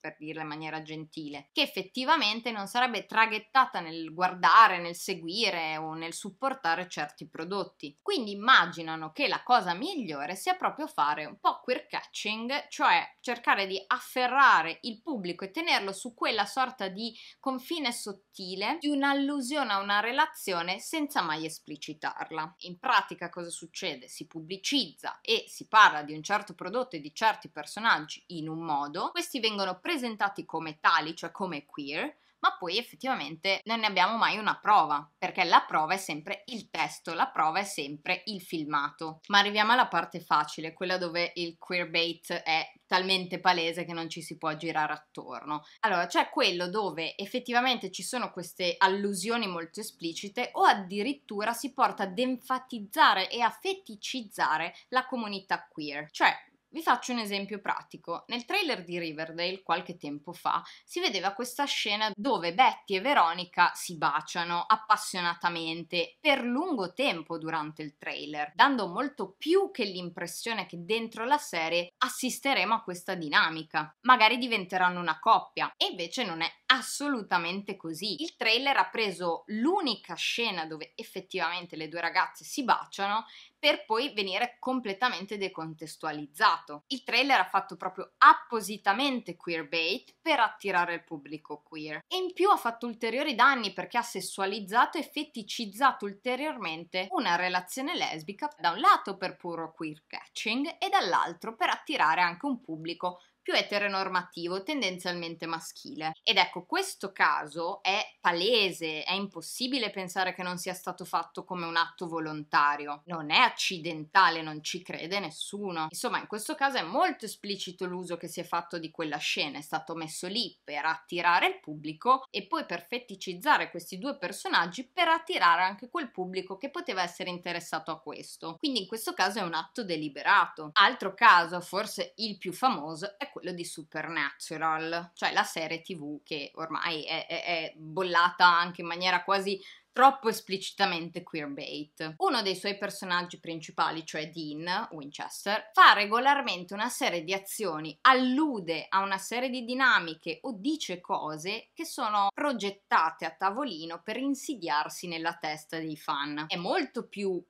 per dirla in maniera gentile, che effettivamente non sarebbe traghettata nel guardare, nel seguire o nel supportare certi prodotti. Quindi immaginano che la cosa migliore sia proprio fare un po' queer catching, cioè cercare di afferrare il pubblico e tenerlo su quella sorta di confine sottile di un'allusione a una relazione senza mai esplicitarla. In pratica cosa succede? Si pubblicizza e si parla di un certo prodotto e di certi personaggi in un modo, questi vengono presi presentati come tali, cioè come queer, ma poi effettivamente non ne abbiamo mai una prova, perché la prova è sempre il testo, la prova è sempre il filmato. Ma arriviamo alla parte facile, quella dove il queerbait è talmente palese che non ci si può girare attorno. Allora, c'è cioè quello dove effettivamente ci sono queste allusioni molto esplicite o addirittura si porta ad enfatizzare e a feticizzare la comunità queer, cioè vi faccio un esempio pratico. Nel trailer di Riverdale, qualche tempo fa, si vedeva questa scena dove Betty e Veronica si baciano appassionatamente per lungo tempo durante il trailer, dando molto più che l'impressione che dentro la serie assisteremo a questa dinamica. Magari diventeranno una coppia, e invece non è assolutamente così. Il trailer ha preso l'unica scena dove effettivamente le due ragazze si baciano per poi venire completamente decontestualizzato. Il trailer ha fatto proprio appositamente queerbait per attirare il pubblico queer e in più ha fatto ulteriori danni perché ha sessualizzato e feticizzato ulteriormente una relazione lesbica da un lato per puro queer catching e dall'altro per attirare anche un pubblico più eteronormativo, tendenzialmente maschile. Ed ecco, questo caso è palese, è impossibile pensare che non sia stato fatto come un atto volontario. Non è accidentale, non ci crede nessuno. Insomma, in questo caso è molto esplicito l'uso che si è fatto di quella scena, è stato messo lì per attirare il pubblico e poi per feticizzare questi due personaggi per attirare anche quel pubblico che poteva essere interessato a questo. Quindi in questo caso è un atto deliberato. Altro caso, forse il più famoso, è quello di Supernatural, cioè la serie tv che ormai è, è, è bollata anche in maniera quasi troppo esplicitamente queerbait. Uno dei suoi personaggi principali, cioè Dean Winchester, fa regolarmente una serie di azioni, allude a una serie di dinamiche o dice cose che sono progettate a tavolino per insidiarsi nella testa dei fan. È molto più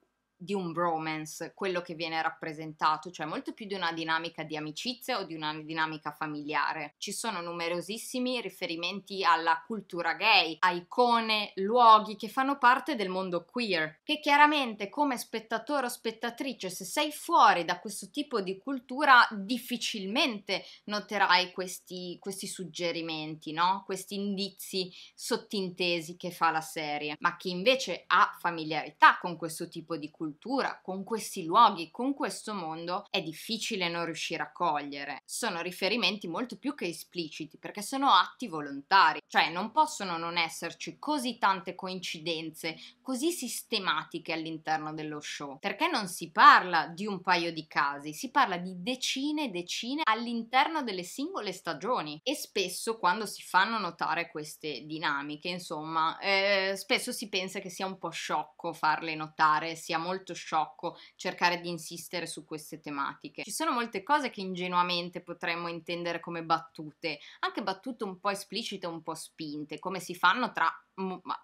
di un bromance, quello che viene rappresentato, cioè molto più di una dinamica di amicizia o di una dinamica familiare. Ci sono numerosissimi riferimenti alla cultura gay, a icone, luoghi che fanno parte del mondo queer, che chiaramente come spettatore o spettatrice, se sei fuori da questo tipo di cultura, difficilmente noterai questi, questi suggerimenti, no? questi indizi sottintesi che fa la serie, ma chi invece ha familiarità con questo tipo di cultura, cultura, con questi luoghi, con questo mondo, è difficile non riuscire a cogliere. Sono riferimenti molto più che espliciti perché sono atti volontari, cioè non possono non esserci così tante coincidenze, così sistematiche all'interno dello show, perché non si parla di un paio di casi, si parla di decine e decine all'interno delle singole stagioni e spesso quando si fanno notare queste dinamiche, insomma, eh, spesso si pensa che sia un po' sciocco farle notare, sia molto molto sciocco cercare di insistere su queste tematiche. Ci sono molte cose che ingenuamente potremmo intendere come battute, anche battute un po' esplicite, un po' spinte, come si fanno tra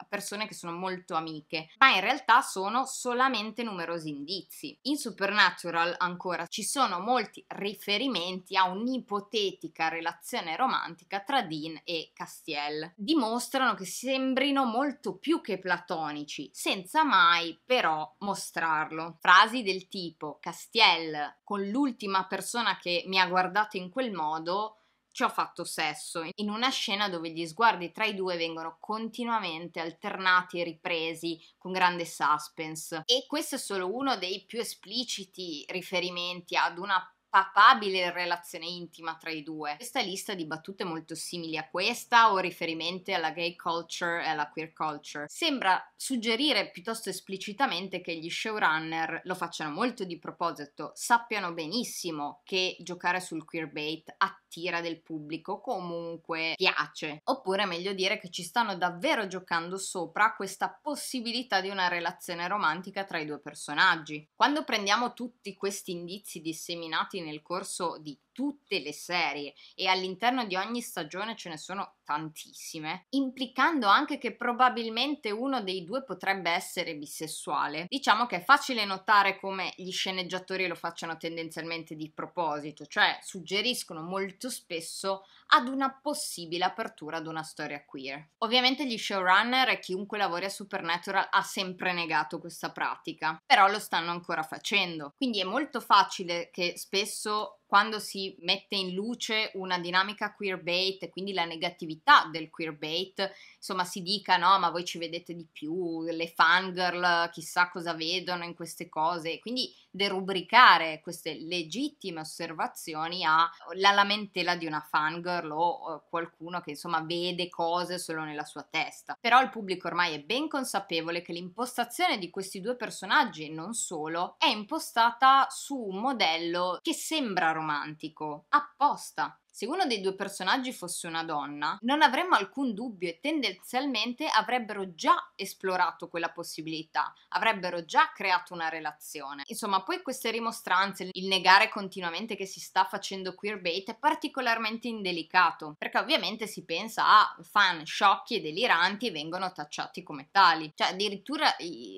persone che sono molto amiche, ma in realtà sono solamente numerosi indizi. In Supernatural ancora ci sono molti riferimenti a un'ipotetica relazione romantica tra Dean e Castiel. Dimostrano che sembrino molto più che platonici, senza mai però mostrarlo. Frasi del tipo Castiel con l'ultima persona che mi ha guardato in quel modo ci ho fatto sesso, in una scena dove gli sguardi tra i due vengono continuamente alternati e ripresi con grande suspense. E questo è solo uno dei più espliciti riferimenti ad una papabile relazione intima tra i due. Questa lista di battute molto simili a questa o riferimenti alla gay culture e alla queer culture sembra suggerire piuttosto esplicitamente che gli showrunner lo facciano molto di proposito, sappiano benissimo che giocare sul queerbait attira del pubblico, comunque piace. Oppure è meglio dire che ci stanno davvero giocando sopra questa possibilità di una relazione romantica tra i due personaggi. Quando prendiamo tutti questi indizi disseminati nel corso di tutte le serie e all'interno di ogni stagione ce ne sono tantissime, implicando anche che probabilmente uno dei due potrebbe essere bisessuale. Diciamo che è facile notare come gli sceneggiatori lo facciano tendenzialmente di proposito, cioè suggeriscono molto spesso ad una possibile apertura ad una storia queer. Ovviamente gli showrunner e chiunque lavori a Supernatural ha sempre negato questa pratica, però lo stanno ancora facendo, quindi è molto facile che spesso quando si mette in luce una dinamica queerbait e quindi la negatività del queerbait, insomma si dica no, ma voi ci vedete di più, le fangirl chissà cosa vedono in queste cose, quindi derubricare queste legittime osservazioni alla lamentela di una fangirl o qualcuno che insomma vede cose solo nella sua testa. Però il pubblico ormai è ben consapevole che l'impostazione di questi due personaggi, e non solo, è impostata su un modello che sembra romantico, apposta. Se uno dei due personaggi fosse una donna, non avremmo alcun dubbio e tendenzialmente avrebbero già esplorato quella possibilità, avrebbero già creato una relazione. Insomma, poi queste rimostranze, il negare continuamente che si sta facendo queerbait è particolarmente indelicato, perché ovviamente si pensa a fan sciocchi e deliranti e vengono tacciati come tali. Cioè, addirittura,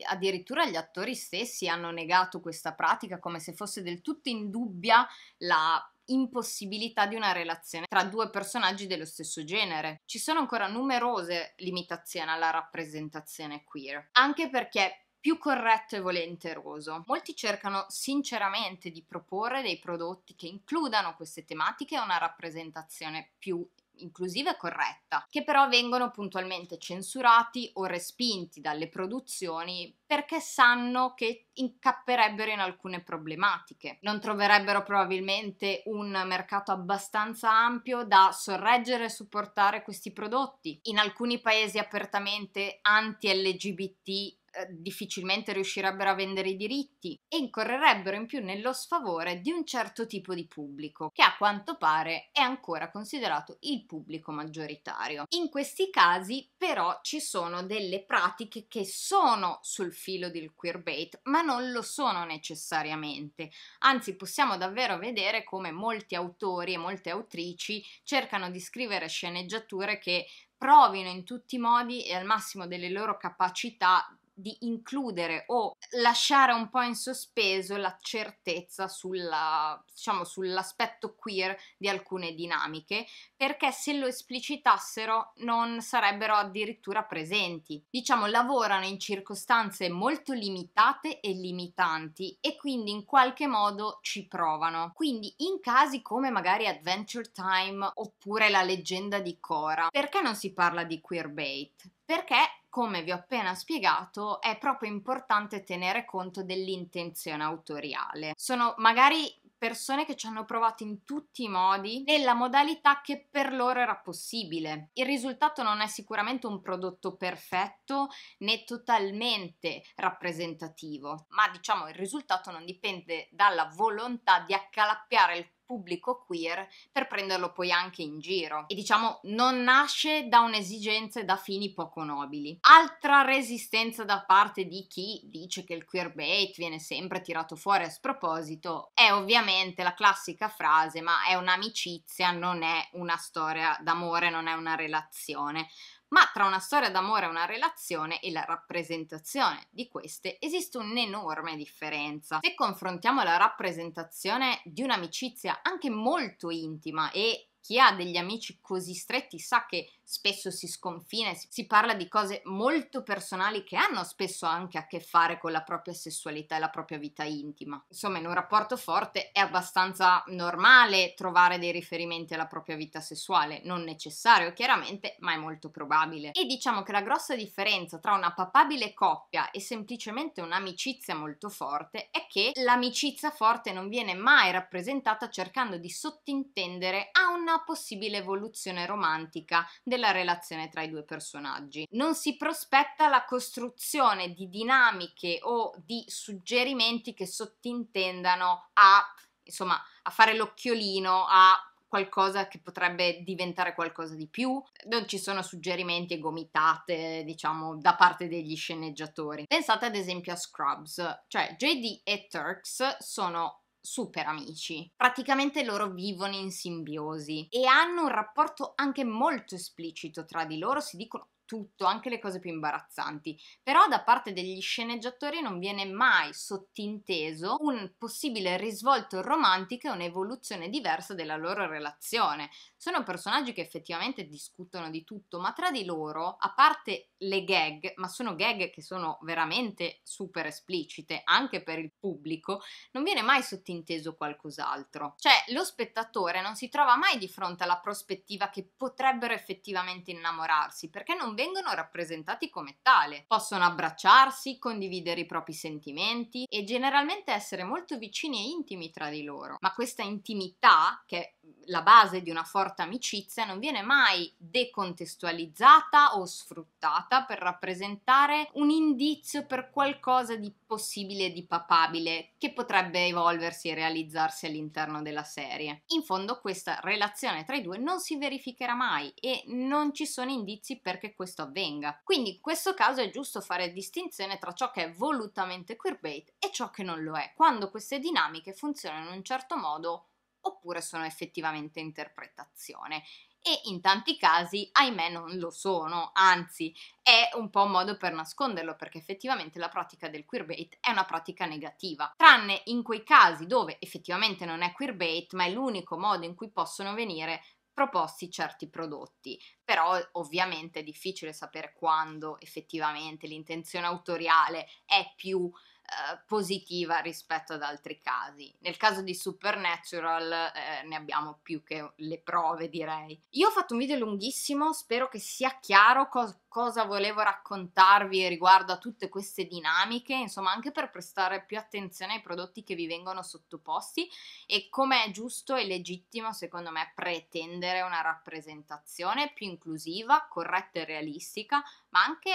addirittura gli attori stessi hanno negato questa pratica come se fosse del tutto indubbia la impossibilità di una relazione tra due personaggi dello stesso genere. Ci sono ancora numerose limitazioni alla rappresentazione queer, anche perché più corretto e volenteroso. Molti cercano sinceramente di proporre dei prodotti che includano queste tematiche e una rappresentazione più inclusiva e corretta, che però vengono puntualmente censurati o respinti dalle produzioni perché sanno che incapperebbero in alcune problematiche. Non troverebbero probabilmente un mercato abbastanza ampio da sorreggere e supportare questi prodotti. In alcuni paesi apertamente anti-LGBT eh, difficilmente riuscirebbero a vendere i diritti e incorrerebbero in più nello sfavore di un certo tipo di pubblico, che a quanto pare è ancora considerato il pubblico maggioritario. In questi casi però ci sono delle pratiche che sono sul filo del queerbait, ma non lo sono necessariamente. Anzi, possiamo davvero vedere come molti autori e molte autrici cercano di scrivere sceneggiature che provino in tutti i modi e al massimo delle loro capacità di includere o lasciare un po' in sospeso la certezza sulla, diciamo, sull'aspetto queer di alcune dinamiche, perché se lo esplicitassero non sarebbero addirittura presenti. Diciamo, lavorano in circostanze molto limitate e limitanti e quindi in qualche modo ci provano. Quindi in casi come magari Adventure Time oppure la leggenda di Cora, perché non si parla di queerbait? Perché come vi ho appena spiegato, è proprio importante tenere conto dell'intenzione autoriale. Sono magari persone che ci hanno provato in tutti i modi nella modalità che per loro era possibile. Il risultato non è sicuramente un prodotto perfetto né totalmente rappresentativo, ma diciamo il risultato non dipende dalla volontà di accalappiare il pubblico queer per prenderlo poi anche in giro e diciamo non nasce da un'esigenza e da fini poco nobili. Altra resistenza da parte di chi dice che il queerbait viene sempre tirato fuori a sproposito è ovviamente la classica frase ma è un'amicizia, non è una storia d'amore, non è una relazione ma tra una storia d'amore e una relazione e la rappresentazione di queste esiste un'enorme differenza. Se confrontiamo la rappresentazione di un'amicizia anche molto intima e chi ha degli amici così stretti sa che spesso si sconfina, si parla di cose molto personali che hanno spesso anche a che fare con la propria sessualità e la propria vita intima. Insomma, in un rapporto forte è abbastanza normale trovare dei riferimenti alla propria vita sessuale, non necessario chiaramente, ma è molto probabile. E diciamo che la grossa differenza tra una papabile coppia e semplicemente un'amicizia molto forte è che l'amicizia forte non viene mai rappresentata cercando di sottintendere a una possibile evoluzione romantica del la relazione tra i due personaggi. Non si prospetta la costruzione di dinamiche o di suggerimenti che sottintendano a, insomma, a fare l'occhiolino a qualcosa che potrebbe diventare qualcosa di più, non ci sono suggerimenti e gomitate, diciamo, da parte degli sceneggiatori. Pensate ad esempio a Scrubs, cioè JD e Turks sono super amici. Praticamente loro vivono in simbiosi e hanno un rapporto anche molto esplicito tra di loro, si dicono tutto, anche le cose più imbarazzanti, però da parte degli sceneggiatori non viene mai sottinteso un possibile risvolto romantico e un'evoluzione diversa della loro relazione. Sono personaggi che effettivamente discutono di tutto, ma tra di loro, a parte le gag, ma sono gag che sono veramente super esplicite anche per il pubblico, non viene mai sottinteso qualcos'altro. Cioè, lo spettatore non si trova mai di fronte alla prospettiva che potrebbero effettivamente innamorarsi, perché non vengono rappresentati come tale. Possono abbracciarsi, condividere i propri sentimenti e generalmente essere molto vicini e intimi tra di loro, ma questa intimità, che è la base di una forte amicizia, non viene mai decontestualizzata o sfruttata per rappresentare un indizio per qualcosa di possibile e di papabile che potrebbe evolversi e realizzarsi all'interno della serie. In fondo questa relazione tra i due non si verificherà mai e non ci sono indizi perché questo questo avvenga. Quindi in questo caso è giusto fare distinzione tra ciò che è volutamente queerbait e ciò che non lo è, quando queste dinamiche funzionano in un certo modo oppure sono effettivamente interpretazione e in tanti casi, ahimè, non lo sono, anzi, è un po' un modo per nasconderlo, perché effettivamente la pratica del queerbait è una pratica negativa, tranne in quei casi dove effettivamente non è queerbait, ma è l'unico modo in cui possono venire proposti certi prodotti, però ovviamente è difficile sapere quando effettivamente l'intenzione autoriale è più eh, positiva rispetto ad altri casi. Nel caso di Supernatural eh, ne abbiamo più che le prove, direi. Io ho fatto un video lunghissimo, spero che sia chiaro co- cosa volevo raccontarvi riguardo a tutte queste dinamiche, insomma, anche per prestare più attenzione ai prodotti che vi vengono sottoposti e come è giusto e legittimo, secondo me, pretendere una rappresentazione più inclusiva, corretta e realistica, ma anche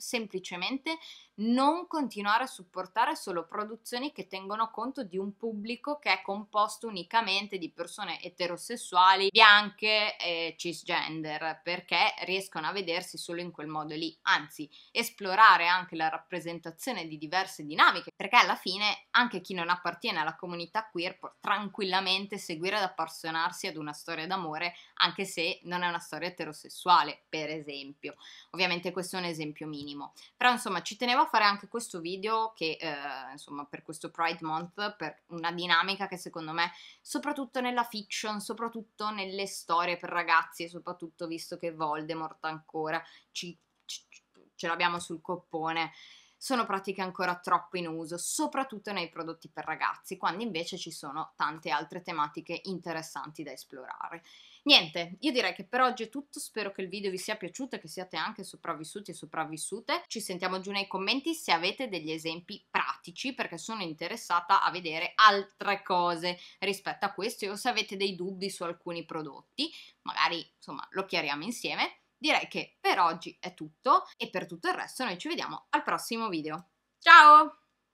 semplicemente non continuare a supportare solo produzioni che tengono conto di un pubblico che è composto unicamente di persone eterosessuali, bianche e cisgender, perché riescono a vedersi solo in quel modo lì. Anzi, esplorare anche la rappresentazione di diverse dinamiche, perché alla fine anche chi non appartiene alla comunità queer può tranquillamente seguire ad appassionarsi ad una storia d'amore, anche se non è una storia eterosessuale, per esempio. Ovviamente questo è un esempio minimo. Però insomma, ci tenevo a fare anche questo video che eh, insomma per questo Pride Month per una dinamica che secondo me soprattutto nella fiction, soprattutto nelle storie per ragazzi e soprattutto visto che Voldemort ancora ci, ci, ce l'abbiamo sul coppone sono pratiche ancora troppo in uso, soprattutto nei prodotti per ragazzi, quando invece ci sono tante altre tematiche interessanti da esplorare. Niente, io direi che per oggi è tutto, spero che il video vi sia piaciuto e che siate anche sopravvissuti e sopravvissute. Ci sentiamo giù nei commenti se avete degli esempi pratici perché sono interessata a vedere altre cose rispetto a questo o se avete dei dubbi su alcuni prodotti, magari insomma lo chiariamo insieme. Direi che per oggi è tutto e per tutto il resto noi ci vediamo al prossimo video. Ciao!